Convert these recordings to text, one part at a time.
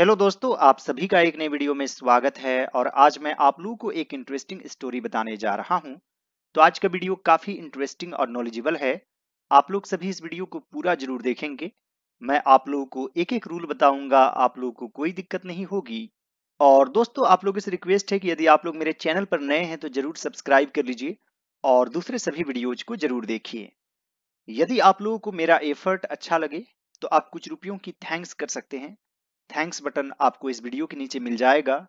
Hello दोस्तों आप सभी का एक नए वीडियो में स्वागत है और आज मैं आप लोगों को एक इंटरेस्टिंग स्टोरी बताने जा रहा हूं तो आज का वीडियो काफ़ी इंटरेस्टिंग और नॉलेजेबल है आप लोग सभी इस वीडियो को पूरा जरूर देखेंगे मैं आप लोगों को एक एक रूल बताऊंगा आप लोगों को कोई दिक्कत नहीं होगी और दोस्तों आप लोगों से रिक्वेस्ट है कि यदि आप लोग मेरे चैनल पर नए हैं तो जरूर सब्सक्राइब कर लीजिए और दूसरे सभी वीडियोज को जरूर देखिए यदि आप लोगों को मेरा एफर्ट अच्छा लगे तो आप कुछ रुपयों की थैंक्स कर सकते हैं थैंक्स बटन आपको इस वीडियो के नीचे मिल जाएगा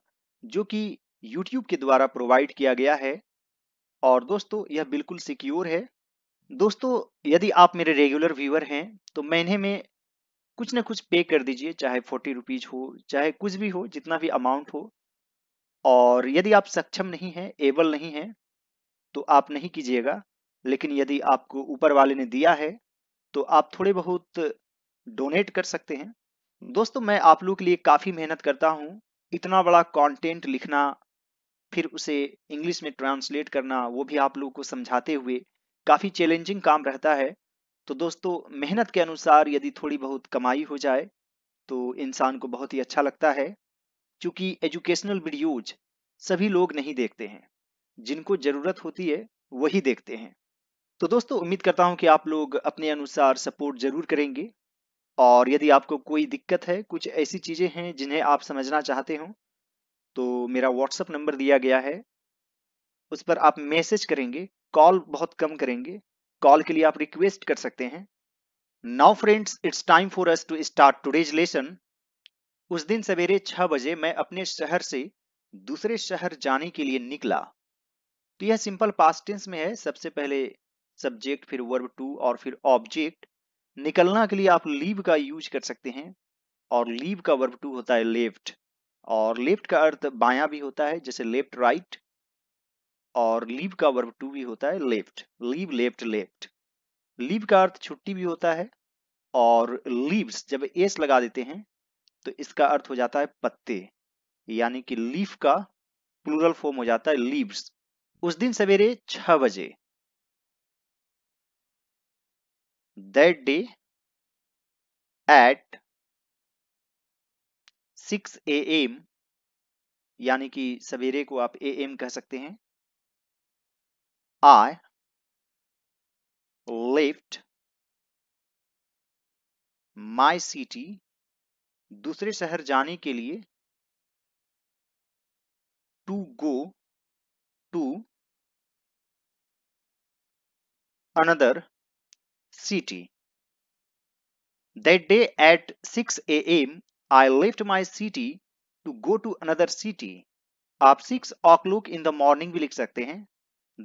जो कि यूट्यूब के द्वारा प्रोवाइड किया गया है और दोस्तों यह बिल्कुल सिक्योर है दोस्तों यदि आप मेरे रेगुलर व्यूअर हैं तो महीने में कुछ ना कुछ पे कर दीजिए चाहे फोर्टी रुपीज हो चाहे कुछ भी हो जितना भी अमाउंट हो और यदि आप सक्षम नहीं हैं एबल नहीं हैं तो आप नहीं कीजिएगा लेकिन यदि आपको ऊपर वाले ने दिया है तो आप थोड़े बहुत डोनेट कर सकते हैं दोस्तों मैं आप लोग के लिए काफ़ी मेहनत करता हूँ इतना बड़ा कंटेंट लिखना फिर उसे इंग्लिश में ट्रांसलेट करना वो भी आप लोग को समझाते हुए काफ़ी चैलेंजिंग काम रहता है तो दोस्तों मेहनत के अनुसार यदि थोड़ी बहुत कमाई हो जाए तो इंसान को बहुत ही अच्छा लगता है क्योंकि एजुकेशनल वीडियोज सभी लोग नहीं देखते हैं जिनको ज़रूरत होती है वही देखते हैं तो दोस्तों उम्मीद करता हूँ कि आप लोग अपने अनुसार सपोर्ट ज़रूर करेंगे और यदि आपको कोई दिक्कत है कुछ ऐसी चीज़ें हैं जिन्हें आप समझना चाहते हो तो मेरा व्हाट्सअप नंबर दिया गया है उस पर आप मैसेज करेंगे कॉल बहुत कम करेंगे कॉल के लिए आप रिक्वेस्ट कर सकते हैं now friends it's time for us to start today's lesson उस दिन सवेरे छह बजे मैं अपने शहर से दूसरे शहर जाने के लिए निकला तो यह सिंपल पास्ट टेंस में है सबसे पहले सब्जेक्ट फिर वर्ब टू और फिर ऑब्जेक्ट निकलना के लिए आप लीव का यूज कर सकते हैं और लीव का वर्ब टू होता है लेफ्ट और लेफ्ट का अर्थ बाया भी होता है जैसे लेफ्ट राइट और लीव का वर्ब टू भी होता है left leave left left leave का अर्थ छुट्टी भी होता है और लीव्स जब एस लगा देते हैं तो इसका अर्थ हो जाता है पत्ते यानी कि लीफ का प्लूरल फॉर्म हो जाता है लीव्स उस दिन सवेरे छह बजे that day at 6 am यानी कि सवेरे को आप ए एम कह सकते हैं आई लेफ्ट माई सिटी दूसरे शहर जाने के लिए to go to another city. That day at 6 a.m. I left my city to go to another city. आप 6 o'clock in the morning भी लिख सकते हैं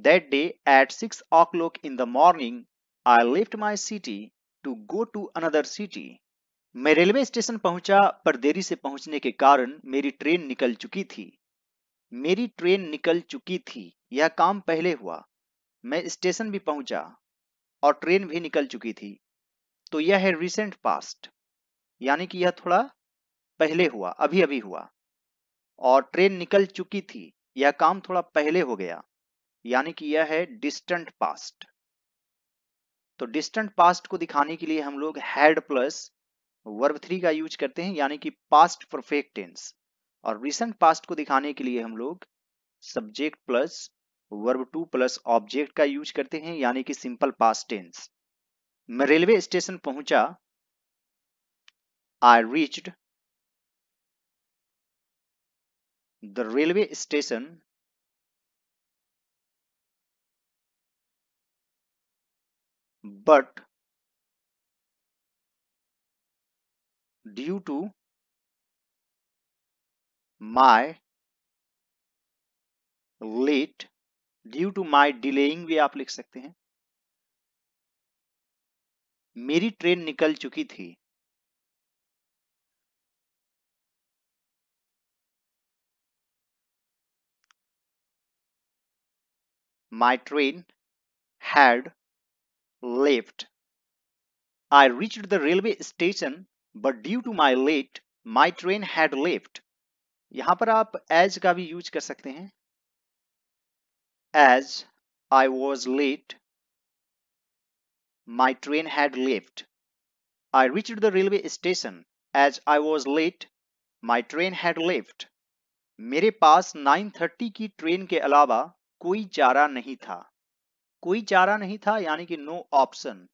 That day at 6 o'clock in the morning, I left my city to go to another city. मैं railway station पहुंचा पर देरी से पहुंचने के कारण मेरी ट्रेन निकल चुकी थी मेरी ट्रेन निकल चुकी थी यह काम पहले हुआ मैं स्टेशन भी पहुंचा और ट्रेन भी निकल चुकी थी तो यह है रिसेंट पास्ट यानी कि यह थोड़ा पहले हुआ अभी अभी हुआ और ट्रेन निकल चुकी थी यह काम थोड़ा पहले हो गया यानी कि यह है डिस्टेंट पास्ट तो डिस्टेंट पास्ट को दिखाने के लिए हम लोग हैड प्लस वर्ब थ्री का यूज करते हैं यानी कि पास्ट परफेक्ट टेंस और रिसेंट पास्ट को दिखाने के लिए हम लोग subject plus verb two plus object का यूज करते हैं यानी कि सिंपल पास टेंस मैं रेलवे स्टेशन पहुंचा I reached the railway station but due to my late due to my delaying भी आप लिख सकते हैं मेरी ट्रेन निकल चुकी थी my train had left I reach the railway station but due to my late my train had left यहां पर आप एज का भी यूज कर सकते हैं As I was late, my train had left. I reached the railway station. As I was late, my train had left. मेरे पास 9:30 की ट्रेन के अलावा कोई चारा नहीं था कोई चारा नहीं था यानी कि नो ऑप्शन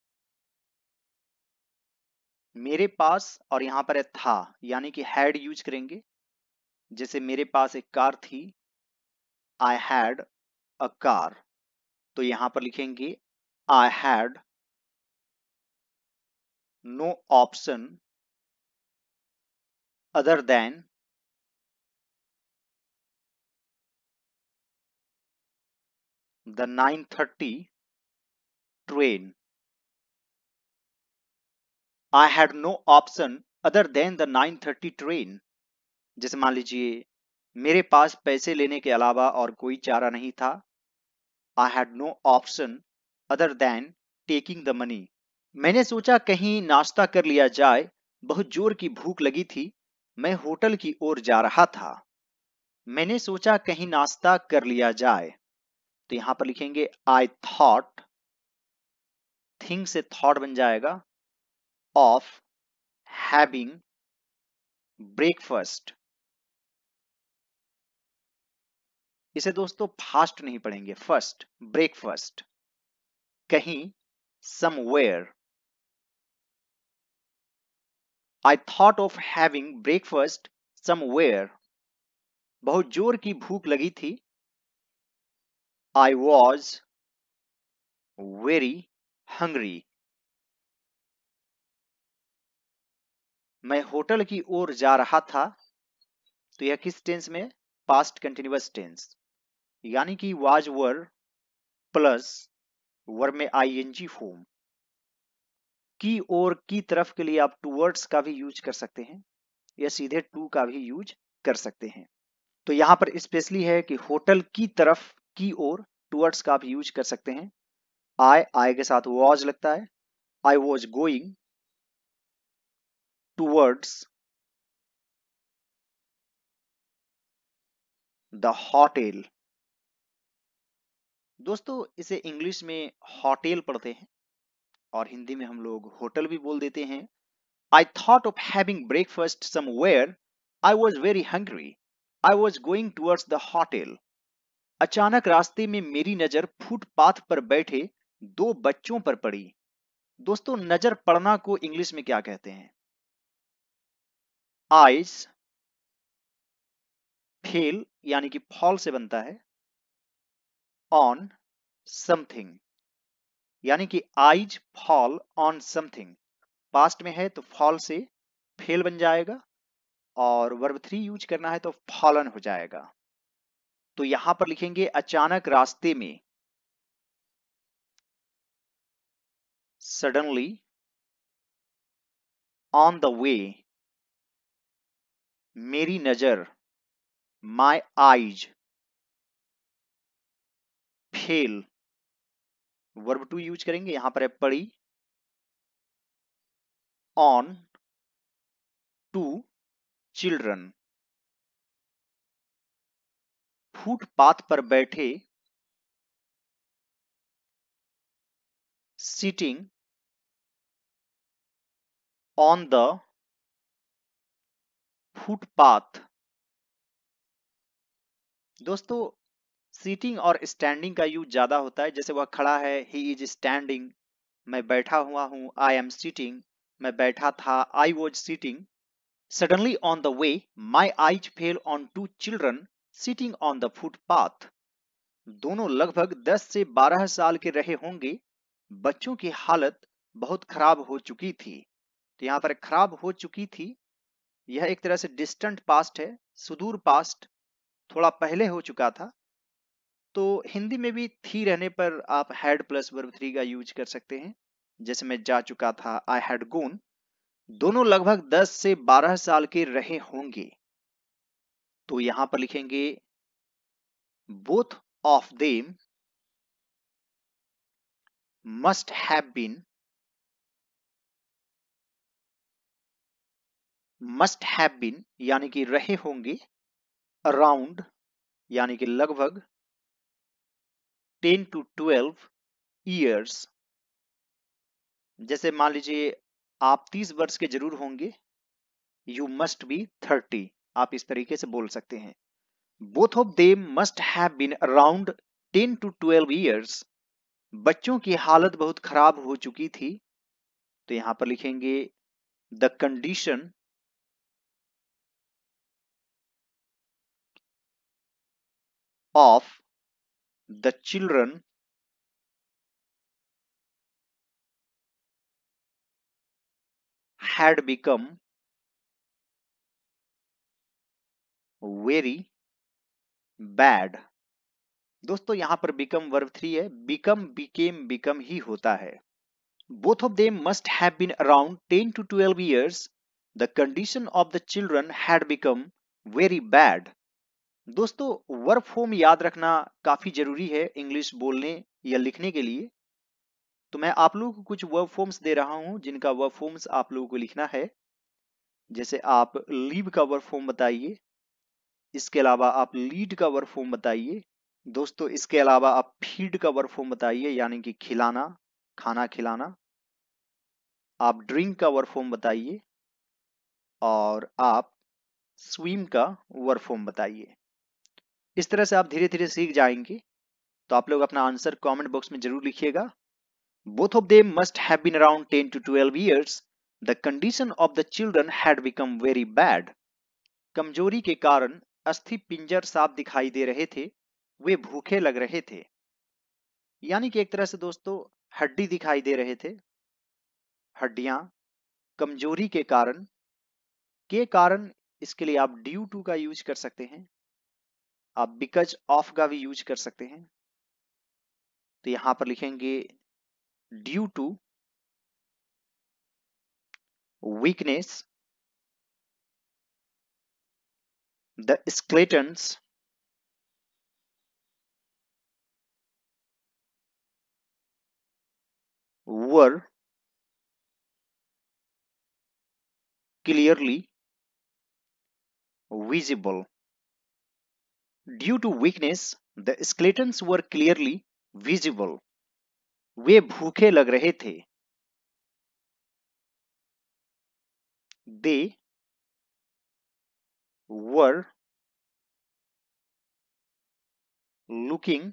मेरे पास और यहां पर था यानी कि हैड यूज करेंगे जैसे मेरे पास एक कार थी आई हैड अ कार तो यहां पर लिखेंगे I had no option other than thirty 9:30 I had no option other than the nine 9:30 train जैसे मान लीजिए मेरे पास पैसे लेने के अलावा और कोई चारा नहीं था I had no option other than taking the money मैंने सोचा कहीं नाश्ता कर लिया जाए बहुत जोर की भूख लगी थी मैं होटल की ओर जा रहा था मैंने सोचा कहीं नाश्ता कर लिया जाए तो यहां पर लिखेंगे आई थॉट थिंग से थॉट बन जाएगा ऑफ हैविंग ब्रेकफास्ट इसे दोस्तों फास्ट नहीं पढ़ेंगे फर्स्ट ब्रेकफास्ट कहीं somewhere I thought of having breakfast somewhere बहुत जोर की भूख लगी थी आई वॉज वेरी हंग्री मैं होटल की ओर जा रहा था तो यह किस टेंस में पास्ट कंटिन्यूअस टेंस यानी कि वाज वर प्लस वर में आई एन जी फॉर्म की और की तरफ के लिए आप टूवर्ड्स का भी यूज कर सकते हैं या सीधे टू का भी यूज कर सकते हैं तो यहां पर स्पेशली है कि होटल की तरफ की ओर टूवर्ड्स का आप यूज कर सकते हैं आई आई के साथ वॉज लगता है I was going towards the hotel दोस्तों इसे इंग्लिश में होटेल पढ़ते हैं और हिंदी में हम लोग होटल भी बोल देते हैं I thought of having breakfast somewhere I was very hungry I was going towards the hotel अचानक रास्ते में मेरी नजर फुटपाथ पर बैठे दो बच्चों पर पड़ी दोस्तों नजर पड़ना को इंग्लिश में क्या कहते हैं आइज फेल यानी कि फॉल से बनता है ऑन समथिंग यानी कि eyes fall on something past में है तो फॉल से फेल बन जाएगा और वर्ब थ्री यूज करना है तो फॉलन हो जाएगा तो यहां पर लिखेंगे अचानक रास्ते में सडनली ऑन द वे मेरी नजर my eyes fell verb two use करेंगे यहां पर है पड़ी ऑन टू चिल्ड्रन फुटपाथ पर बैठे सिटिंग ऑन द फुटपाथ दोस्तों सीटिंग और स्टैंडिंग का यूज ज़्यादा होता है जैसे वह खड़ा है ही इज स्टैंडिंग मैं बैठा हुआ हूँ आई एम सीटिंग मैं बैठा था I was sitting suddenly on the way my eyes fell on to children sitting on the footpath दोनों लगभग 10 से 12 साल के रहे होंगे बच्चों की हालत बहुत खराब हो चुकी थी तो यहाँ पर खराब हो चुकी थी यह एक तरह से डिस्टेंट पास्ट है सुदूर पास्ट थोड़ा पहले हो चुका था तो हिंदी में भी थी रहने पर आप हैड प्लस वर्ब थ्री का यूज कर सकते हैं जैसे मैं जा चुका था आई हैड गोन दोनों लगभग 10 से 12 साल के रहे होंगे तो यहां पर लिखेंगे both of them must have been must have been यानी कि रहे होंगे अराउंड यानी कि लगभग 10 टू 12 ईयर्स जैसे मान लीजिए आप 30 वर्ष के जरूर होंगे यू मस्ट बी 30 आप इस तरीके से बोल सकते हैं both of them must have been around 10 to 12 years बच्चों की हालत बहुत खराब हो चुकी थी तो यहां पर लिखेंगे the condition of The children had become very bad दोस्तों यहां पर बिकम वर्ब थ्री है बिकम बिकेम बिकम ही होता है both of them must have been around ten to twelve years the condition of the children had become very bad दोस्तों verb form याद रखना काफी जरूरी है इंग्लिश बोलने या लिखने के लिए तो मैं आप लोगों को कुछ वर्ब फॉर्म्स दे रहा हूं जिनका वर्ब फॉर्म्स आप लोगों को लिखना है जैसे आप लीव का वर्ब फॉर्म बताइए इसके अलावा आप लीड का वर्ब फॉर्म बताइए दोस्तों इसके अलावा आप फीड का वर्ब फॉर्म बताइए यानी कि खिलाना खाना खिलाना आप ड्रिंक का वर्ब फॉर्म बताइए और आप स्विम का वर्ब फॉर्म बताइए इस तरह से आप धीरे धीरे सीख जाएंगे तो आप लोग अपना आंसर कमेंट बॉक्स में जरूर लिखिएगा both of them must have been around 10 to 12 years the condition of the children had become very bad कमजोरी के कारण अस्थि पिंजर साफ दिखाई दे रहे थे वे भूखे लग रहे थे यानी कि एक तरह से दोस्तों हड्डी दिखाई दे रहे थे हड्डियां कमजोरी के कारण के कारण इसके लिए आप ड्यू टू का यूज कर सकते हैं आप बिकज ऑफ का भी यूज कर सकते हैं तो यहां पर लिखेंगे due to weakness the skeletons were clearly visible due to weakness the skeletons were clearly visible वे भूखे लग रहे थे दे वर लुकिंग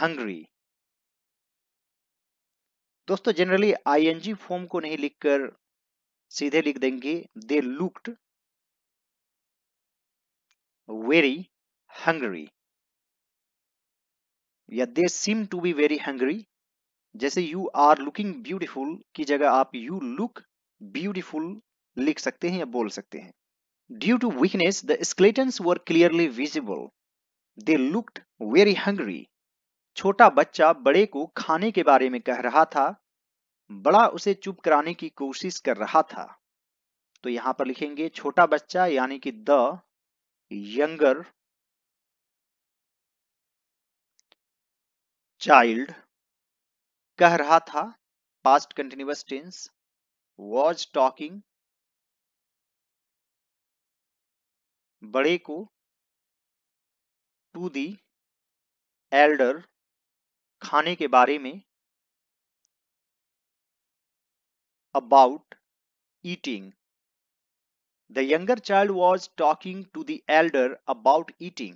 हंग्री दोस्तों जनरली आई एनजी फॉर्म को नहीं लिखकर सीधे लिख देंगे दे लुक्ड very hungry या they seem to be very hungry जैसे यू आर लुकिंग ब्यूटिफुल की जगह आप यू लुक ब्यूटीफुल लिख सकते हैं या बोल सकते हैं due to weakness the skeletons were clearly visible they looked very hungry छोटा बच्चा बड़े को खाने के बारे में कह रहा था बड़ा उसे चुप कराने की कोशिश कर रहा था तो यहां पर लिखेंगे छोटा बच्चा यानी कि द younger child कह रहा था past continuous tense was talking बड़े को टू दी एल्डर खाने के बारे में about eating The younger child was talking to the elder about eating.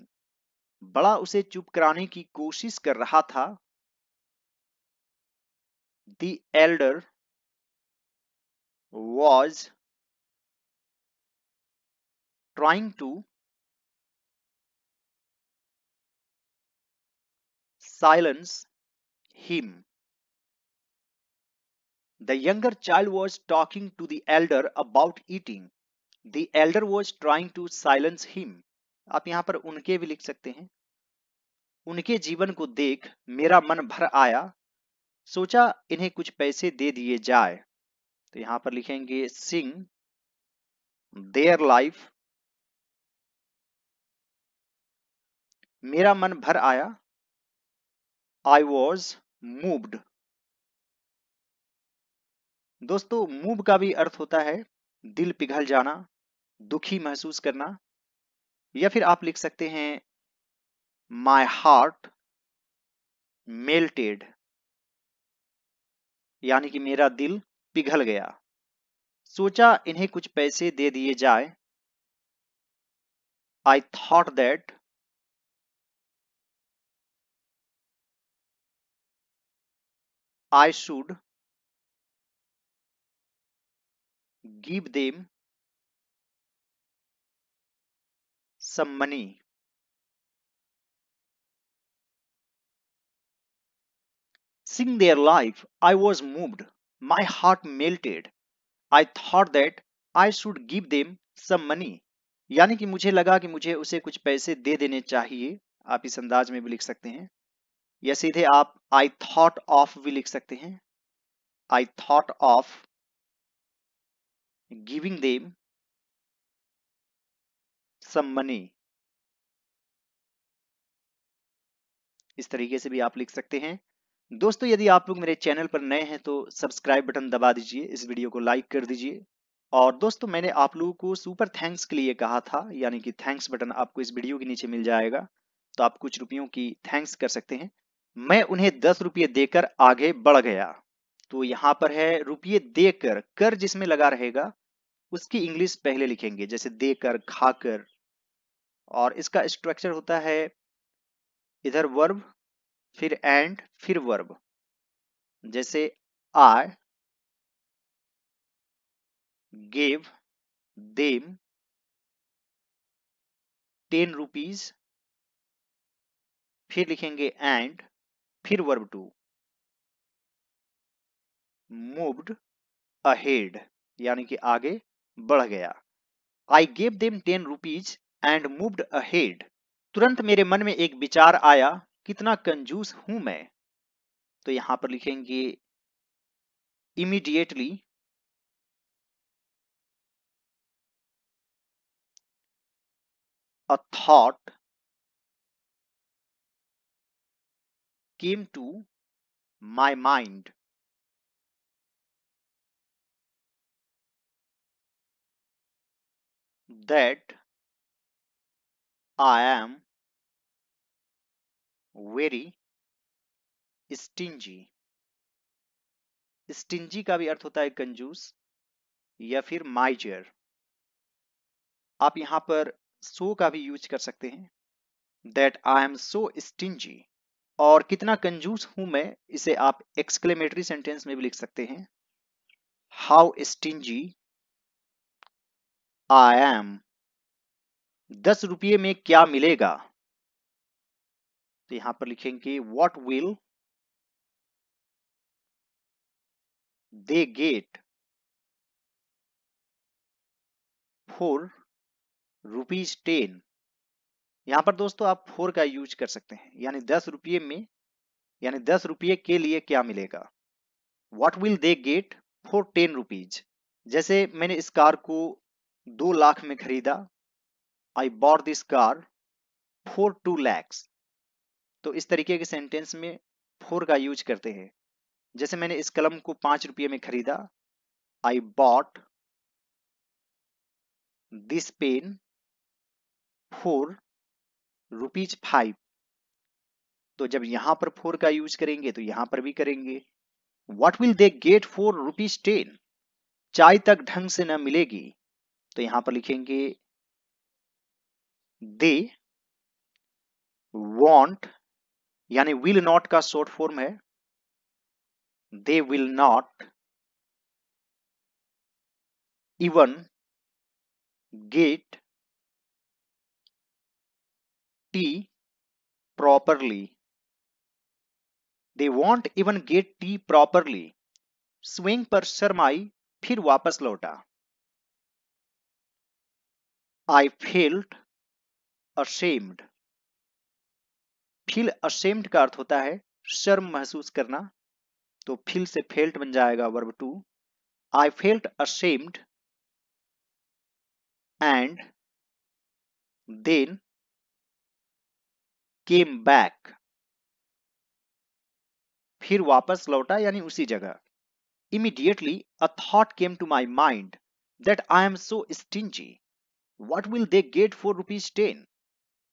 बड़ा उसे चुप कराने की कोशिश कर रहा था The elder was trying to silence him. The younger child was talking to the elder about eating. The elder was trying to silence him आप यहां पर उनके भी लिख सकते हैं उनके जीवन को देख मेरा मन भर आया सोचा इन्हें कुछ पैसे दे दिए जाए तो यहां पर लिखेंगे सिंह देयर लाइफ मेरा मन भर आया आई वॉज मूव्ड दोस्तों मूव का भी अर्थ होता है दिल पिघल जाना दुखी महसूस करना या फिर आप लिख सकते हैं माई हार्ट मेल्टेड यानी कि मेरा दिल पिघल गया सोचा इन्हें कुछ पैसे दे दिए जाए I thought that I should give them some money. Seeing their life, I was moved. My heart melted. I thought that I should give them some money. यानी कि मुझे लगा कि मुझे उसे कुछ पैसे दे देने चाहिए आप इस अंदाज में भी लिख सकते हैं या सीधे आप आई थॉट ऑफ भी लिख सकते हैं I thought of giving them some money इस तरीके से भी आप लिख सकते हैं दोस्तों यदि आप लोग मेरे चैनल पर नए हैं तो सब्सक्राइब बटन दबा दीजिए इस वीडियो को लाइक कर दीजिए और दोस्तों मैंने आप लोगों को सुपर थैंक्स के लिए कहा था यानी कि थैंक्स बटन आपको इस वीडियो के नीचे मिल जाएगा तो आप कुछ रुपयों की थैंक्स कर सकते हैं मैं उन्हें दस रुपये देकर आगे बढ़ गया तो यहाँ पर है रुपये देकर कर जिसमें लगा रहेगा उसकी इंग्लिश पहले लिखेंगे जैसे देकर खाकर और इसका स्ट्रक्चर होता है इधर वर्ब फिर एंड फिर वर्ब जैसे are gave them ten rupees फिर लिखेंगे एंड फिर वर्ब टू मूव्ड अहेड यानी कि आगे बढ़ गया I gave them ten rupees and moved ahead तुरंत मेरे मन में एक विचार आया कितना कंजूस हूं मैं तो यहां पर लिखेंगे immediately a thought came to my mind that I am very stingy. Stingy का भी अर्थ होता है कंजूस या फिर माइजर आप यहां पर सो का भी यूज कर सकते हैं that I am so stingy और कितना कंजूस हूं मैं इसे आप एक्सक्लेमेटरी सेंटेंस में भी लिख सकते हैं हाउ स्टिंजी आई एम दस रुपये में क्या मिलेगा तो यहां पर लिखेंगे what will they get for rupees ten यहां पर दोस्तों आप फोर का यूज कर सकते हैं यानी दस रुपये में यानी दस रुपये के लिए क्या मिलेगा what will they get for ten rupees जैसे मैंने इस कार को दो लाख में खरीदा I bought this car for two lakhs तो इस तरीके के सेंटेंस में फोर का यूज करते हैं जैसे मैंने इस कलम को पांच रुपये में खरीदा I bought this pen for rupees five तो जब यहां पर फोर का यूज करेंगे तो यहां पर भी करेंगे what will they get for rupees ten चाय तक ढंग से न मिलेगी तो यहां पर लिखेंगे दे वॉन्ट यानी विल नॉट का शॉर्ट फॉर्म है they will not even get tea properly they won't even get tea properly स्विंग पर शर्माई फिर वापस लौटा I felt ashamed feel ashamed का अर्थ होता है शर्म महसूस करना तो फील से फेल्ट बन जाएगा verb two I felt ashamed and then came back फिर वापस लौटा यानी उसी जगह immediately a thought came to my mind that I am so stingy what will they get for rupees ten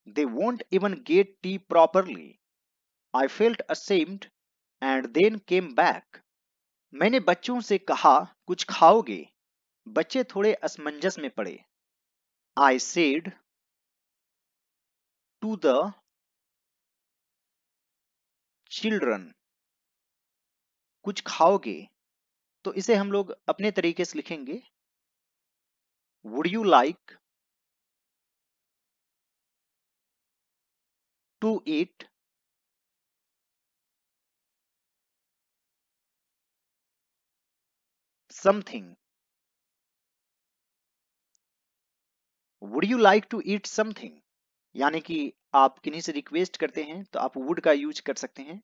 They won't even get tea properly. I felt ashamed and then came back. मैंने बच्चों से कहा कुछ खाओगे बच्चे थोड़े असमंजस में पड़े I said to the children कुछ खाओगे तो इसे हम लोग अपने तरीके से लिखेंगे would you like to it something would you like to eat something यानी कि आप किन्हीं से रिक्वेस्ट करते हैं तो आप वुड का यूज कर सकते हैं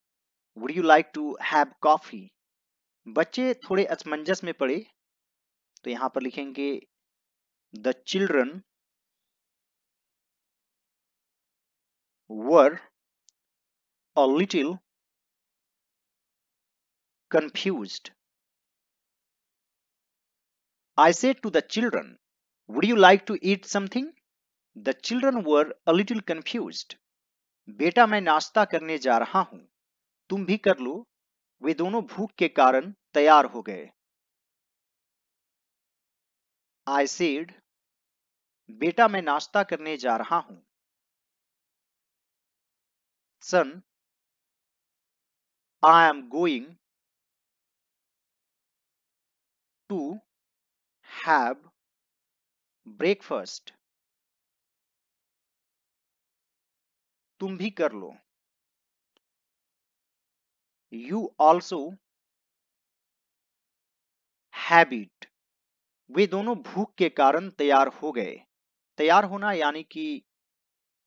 would you like to have coffee बच्चे थोड़े असमंजस में पड़े तो यहां पर लिखेंगे the children were a little confused. I said to the children, Would you like to eat something? The children were a little confused. बेटा मैं नाश्ता करने जा रहा हूं तुम भी कर लो वे दोनों भूख के कारण तैयार हो गए आई सेड बेटा मैं नाश्ता करने जा रहा हूं son I am going to have breakfast तुम भी कर लो you also have it वे दोनों भूख के कारण तैयार हो गए तैयार होना यानी कि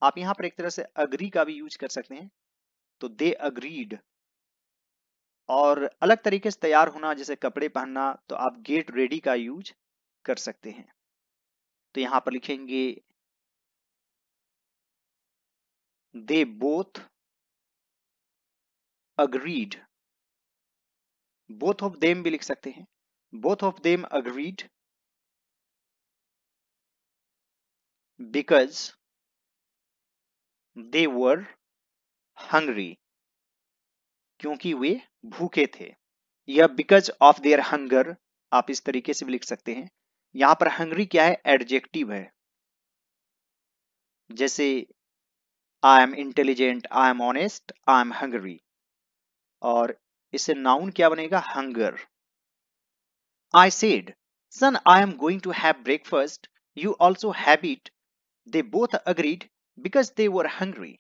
आप यहां पर एक तरह से अग्री का भी यूज कर सकते हैं तो दे अग्रीड और अलग तरीके से तैयार होना जैसे कपड़े पहनना तो आप गेट रेडी का यूज कर सकते हैं तो यहां पर लिखेंगे they both agreed both of them भी लिख सकते हैं both of them agreed because they were hungry क्योंकि वे भूखे थे या बिकॉज ऑफ देयर हंगर आप इस तरीके से भी लिख सकते हैं यहां पर हंगरी क्या है एडजेक्टिव है जैसे I am intelligent I am honest I am hungry और इसे नाउन क्या बनेगा hunger I said son I am going to have breakfast you also have it they both agreed because they were hungry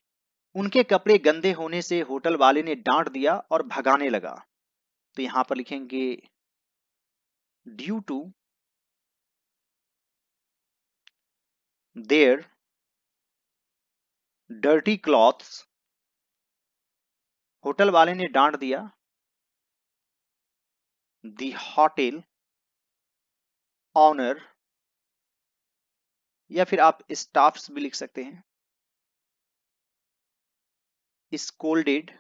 उनके कपड़े गंदे होने से hotel वाले ने डांट दिया और भगाने लगा तो यहां पर लिखेंगे due to their dirty clothes hotel वाले ने डांट दिया दी होटल ऑनर या फिर आप स्टाफ्स भी लिख सकते हैं स्कोल्डेड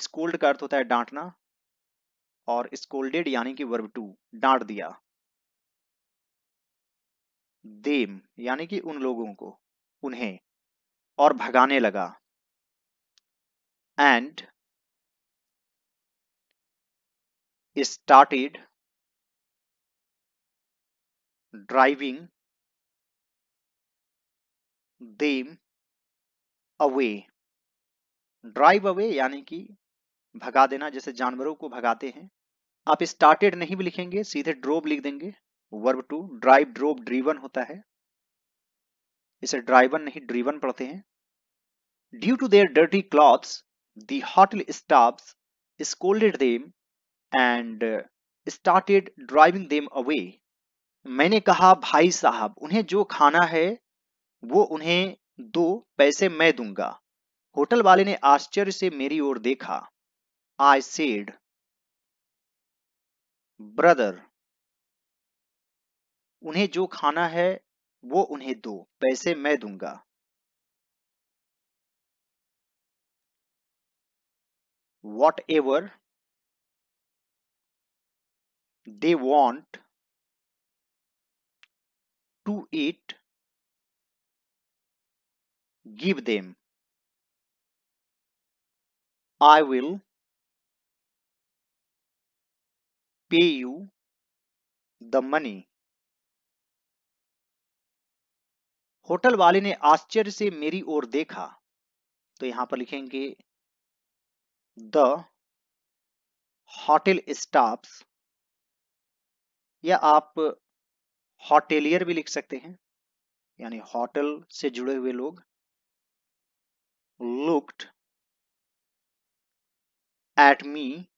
स्कोल्ड का अर्थ होता है डांटना और स्कोल्डेड यानी कि वर्ब टू डांट दिया देम यानी कि उन लोगों को उन्हें और भगाने लगा and started driving them away drive away यानी कि भगा देना जैसे जानवरों को भगाते हैं आप स्टार्टेड नहीं भी लिखेंगे सीधे ड्रोब लिख देंगे verb two drive drove driven होता है इसे ड्राइवन नहीं ड्रीवन पढ़ते हैं due to their dirty clothes the hotel staff staffs scolded them and started driving them मैंने कहा भाई साहब उन्हें जो खाना है वो उन्हें दो पैसे मैं दूंगा होटल वाले ने आश्चर्य से मेरी ओर देखा आई सेड ब्रदर उन्हें जो खाना है वो उन्हें दो पैसे मैं दूंगा whatever they want to eat give them I will pay you the money. Hotel वाले ने आश्चर्य से मेरी ओर देखा तो यहां पर लिखेंगे द होटल स्टाफ्स या आप होटेलियर भी लिख सकते हैं यानी होटल से जुड़े हुए लोग looked at me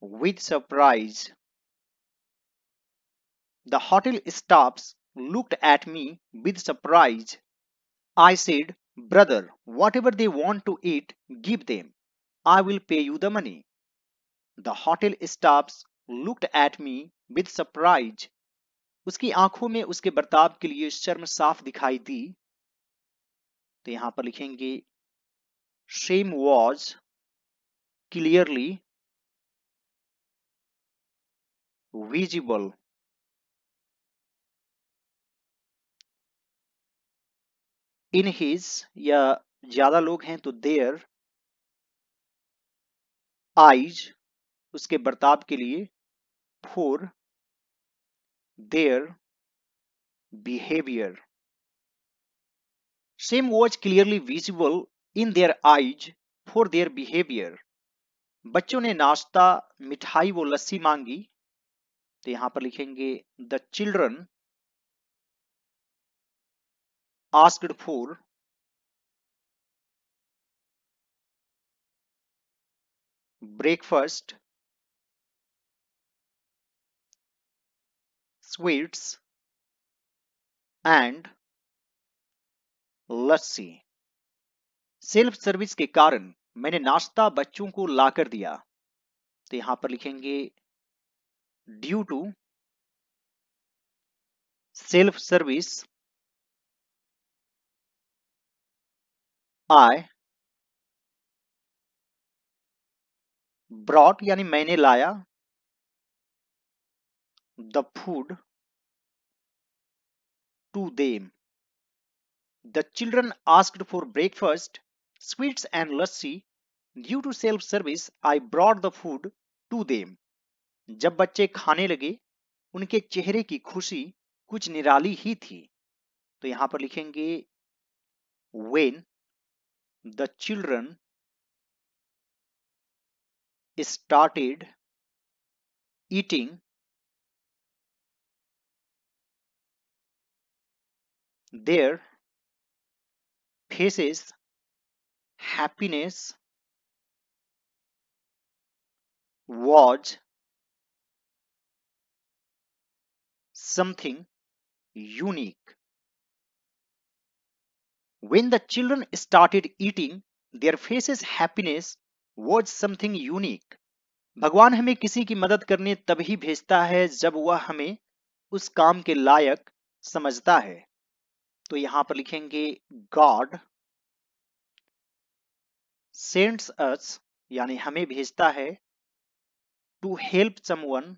with surprise. The hotel staffs looked at me with surprise. I said, Brother, whatever they want to eat, give them. I will pay you the money. The hotel staffs looked at me with surprise. उसकी आंखों में उसके बर्ताव के लिए शर्म साफ दिखाई दी तो यहां पर लिखेंगे same was clearly visible in his या ज्यादा लोग हैं तो देयर आइज उसके बर्ताव के लिए for their behaviour same was clearly visible in their eyes for their behaviour बच्चों ने नाश्ता मिठाई वो लस्सी मांगी तो यहां पर लिखेंगे the children asked for breakfast sweets and lassi self service के कारण मैंने नाश्ता बच्चों को लाकर दिया तो यहां पर लिखेंगे due to self service I brought यानी मैंने लाया the food to them the children asked for breakfast sweets and lassi. Due to self service, I brought the food to them. जब बच्चे खाने लगे उनके चेहरे की खुशी कुछ निराली ही थी तो यहां पर लिखेंगे when the children started eating their faces happiness was something unique. When the children started eating, their faces happiness was something unique. भगवान हमें किसी की मदद करने तभी भेजता है जब वह हमें उस काम के लायक समझता है तो यहां पर लिखेंगे गॉड सेंड्स अस यानी हमें भेजता है टू हेल्प समवन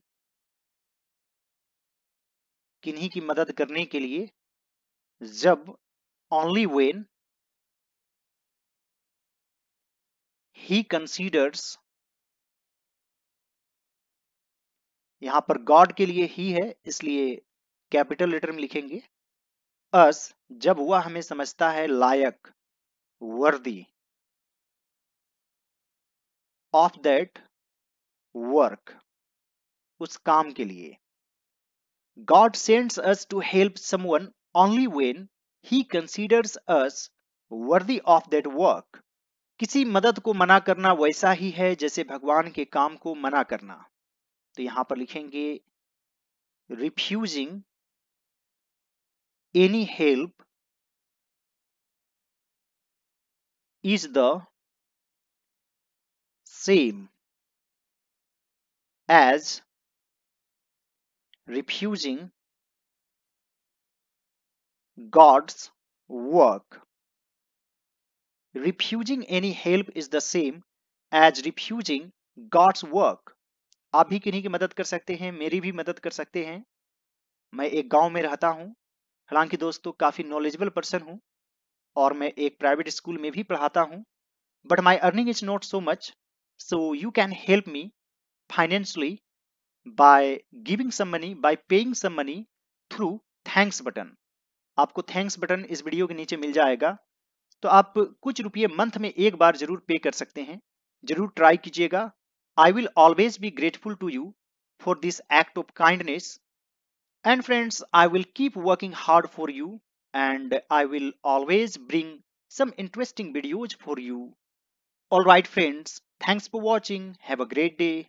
किन्हीं की मदद करने के लिए जब ओनली वेन ही कंसीडर्स यहां पर गॉड के लिए ही है इसलिए कैपिटल लेटर में लिखेंगे अस जब हुआ हमें समझता है लायक वर्दी ऑफ दैट वर्क उस काम के लिए God sends us to help someone only when he considers us worthy of that work किसी मदद को मना करना वैसा ही है जैसे भगवान के काम को मना करना तो यहां पर लिखेंगे refusing any help is the same as refusing God's work. Refusing any help is the same as refusing God's work. आप भी किन्हीं की मदद कर सकते हैं मेरी भी मदद कर सकते हैं मैं एक गांव में रहता हूं हालांकि दोस्तों तो काफी नॉलेजेबल पर्सन हूं और मैं एक प्राइवेट स्कूल में भी पढ़ाता हूं but my earning is not so much So you can help me financially by giving some money, by paying some money through thanks button. आपको thanks button इस वीडियो के नीचे मिल जाएगा तो आप कुछ रुपये मंथ में एक बार जरूर पे कर सकते हैं जरूर ट्राई कीजिएगा I will always be grateful to you for this act of kindness And friends, I will keep working hard for you and I will always bring some interesting videos for you. Alright friends, thanks for watching. Have a great day.